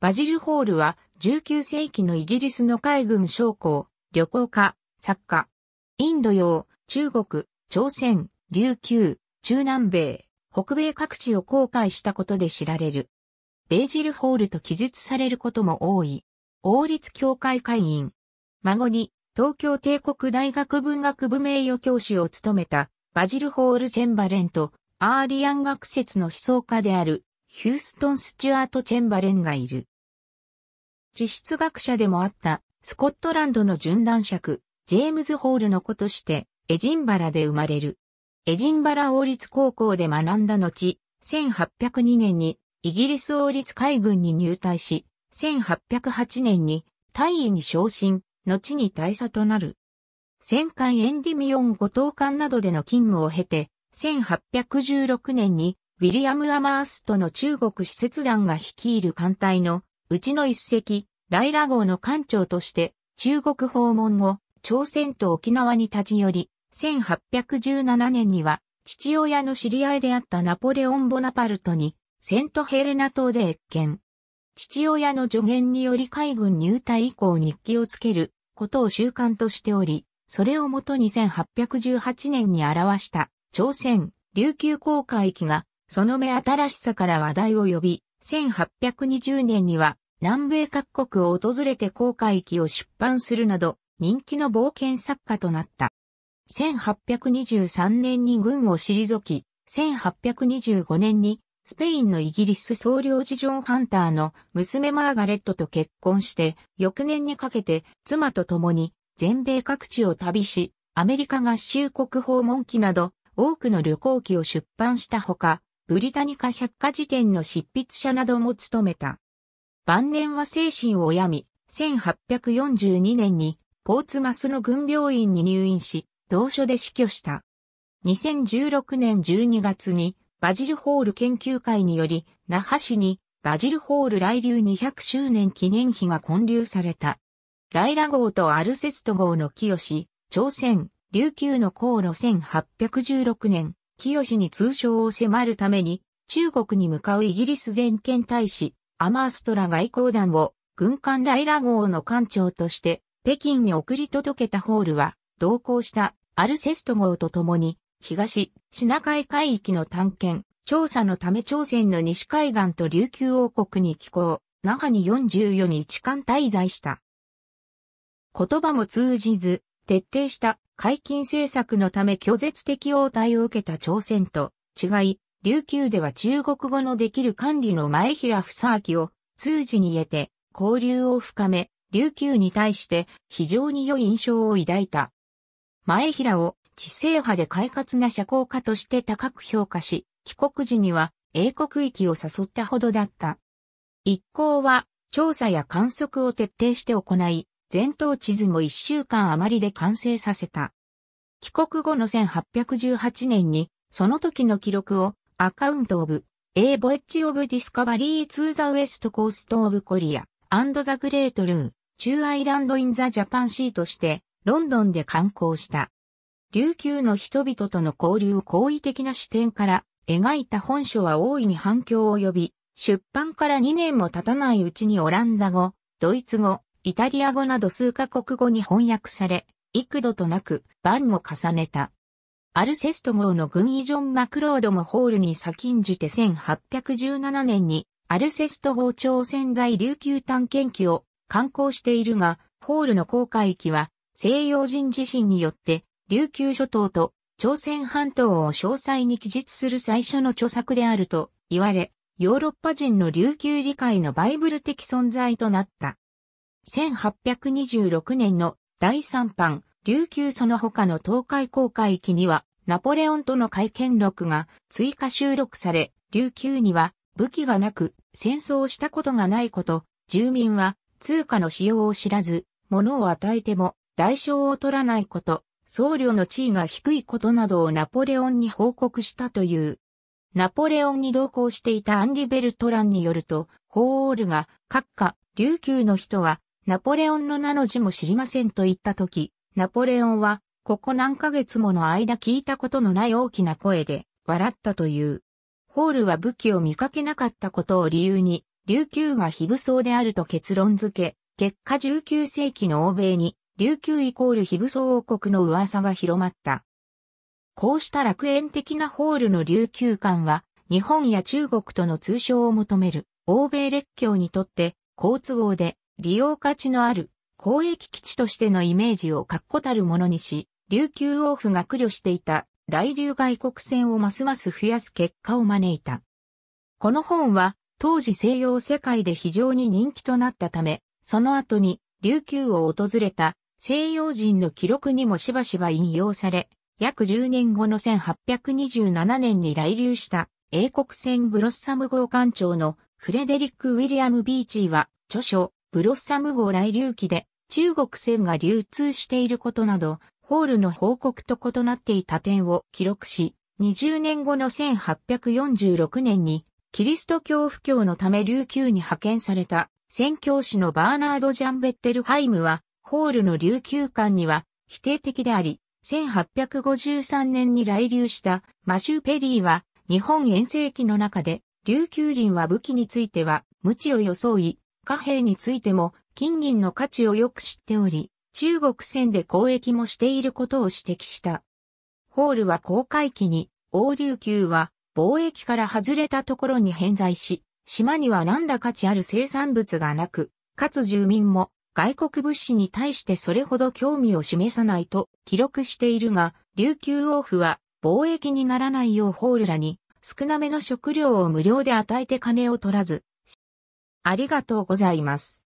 バジル・ホールは19世紀のイギリスの海軍将校、旅行家、作家。インド洋、中国、朝鮮、琉球、中南米、北米各地を航海したことで知られる。ベージル・ホールと記述されることも多い。王立協会会員。孫に、東京帝国大学文学部名誉教師を務めた、バジル・ホール・チェンバレンと、アーリアン学説の思想家である、ヒューストン・スチュアート・チェンバレンがいる。地質学者でもあった、スコットランドの準男尺、ジェームズ・ホールの子として、エジンバラで生まれる。エジンバラ王立高校で学んだ後、1802年にイギリス王立海軍に入隊し、1808年に大尉に昇進、後に大佐となる。戦艦エンディミオン五島艦などでの勤務を経て、1816年にウィリアム・アマーストの中国使節団が率いる艦隊のうちの一隻、ライラ号の艦長として中国訪問後、朝鮮と沖縄に立ち寄り、1817年には父親の知り合いであったナポレオン・ボナパルトにセントヘレナ島で越見。父親の助言により海軍入隊以降日記をつけることを習慣としており、それをもとに1818年に表した朝鮮琉球航海域がその目新しさから話題を呼び、1820年には南米各国を訪れて航海記を出版するなど、人気の冒険作家となった。1823年に軍を退き、1825年にスペインのイギリス総領事ジョン・ハンターの娘マーガレットと結婚して、翌年にかけて妻と共に全米各地を旅し、アメリカ合衆国訪問記など多くの旅行記を出版したほか、ブリタニカ百科事典の執筆者なども務めた。晩年は精神を病み、1842年にポーツマスの軍病院に入院し、同所で死去した。2016年12月にバジルホール研究会により、那覇市にバジルホール来流200周年記念碑が建立された。ライラ号とアルセスト号の清し、朝鮮、琉球の航路1816年、清に通称を迫るために、中国に向かうイギリス全権大使、アマーストラ外交団を、軍艦ライラ号の艦長として、北京に送り届けたホールは、同行したアルセスト号と共に、東、シナ海海域の探検、調査のため朝鮮の西海岸と琉球王国に寄港、中に44日間滞在した。言葉も通じず、徹底した解禁政策のため拒絶的応対を受けた朝鮮と違い、琉球では中国語のできる管理の前平房明を通じに得て交流を深め、琉球に対して非常に良い印象を抱いた。前平を知性派で快活な社交家として高く評価し、帰国時には英国域を誘ったほどだった。一行は調査や観測を徹底して行い、全島地図も一週間余りで完成させた。帰国後の1818年に、その時の記録を、アカウントオブ、A Voyage of Discovery to the West Coast of Korea and the Great Rue, 中アイランド in the Japan Sea として、ロンドンで観光した。琉球の人々との交流を好意的な視点から描いた本書は大いに反響を呼び、出版から2年も経たないうちにオランダ語、ドイツ語、イタリア語など数カ国語に翻訳され、幾度となく番を重ねた。アルセスト号の軍医ジョン・マクロードもホールに先んじて1817年にアルセスト号朝鮮大琉球探検機を観光しているが、ホールの航海機は西洋人自身によって琉球諸島と朝鮮半島を詳細に記述する最初の著作であると言われ、ヨーロッパ人の琉球理解のバイブル的存在となった。1826年の第3版、琉球その他の東海公海域には、ナポレオンとの会見録が追加収録され、琉球には武器がなく戦争をしたことがないこと、住民は通貨の使用を知らず、物を与えても代償を取らないこと、僧侶の地位が低いことなどをナポレオンに報告したという。ナポレオンに同行していたアンリ・ベルトランによると、ホーールが、閣下、琉球の人はナポレオンの名の字も知りませんと言ったとき、ナポレオンは、ここ何ヶ月もの間聞いたことのない大きな声で、笑ったという。ホールは武器を見かけなかったことを理由に、琉球が非武装であると結論付け、結果19世紀の欧米に、琉球イコール非武装王国の噂が広まった。こうした楽園的なホールの琉球館は、日本や中国との通称を求める、欧米列強にとって、好都合で、利用価値のある公益基地としてのイメージを確固たるものにし、琉球王府が苦慮していた来流外国船をますます増やす結果を招いた。この本は当時西洋世界で非常に人気となったため、その後に琉球を訪れた西洋人の記録にもしばしば引用され、約10年後の1827年に来流した英国船ブロッサム号艦長のフレデリック・ウィリアム・ビーチーは著書ブロッサム号来流期で中国船が流通していることなど、ホールの報告と異なっていた点を記録し、20年後の1846年に、キリスト教布教のため琉球に派遣された、宣教師のバーナード・ジャンベッテルハイムは、ホールの琉球館には否定的であり、1853年に来流したマシュ・ペリーは、日本遠征期の中で、琉球人は武器については、無知を装い、貨幣についても金銀の価値をよく知っており、中国船で交易もしていることを指摘した。ホールは公開期に、王琉球は貿易から外れたところに偏在し、島には何ら価値ある生産物がなく、かつ住民も外国物資に対してそれほど興味を示さないと記録しているが、琉球王府は貿易にならないようホールらに少なめの食料を無料で与えて金を取らず、ありがとうございます。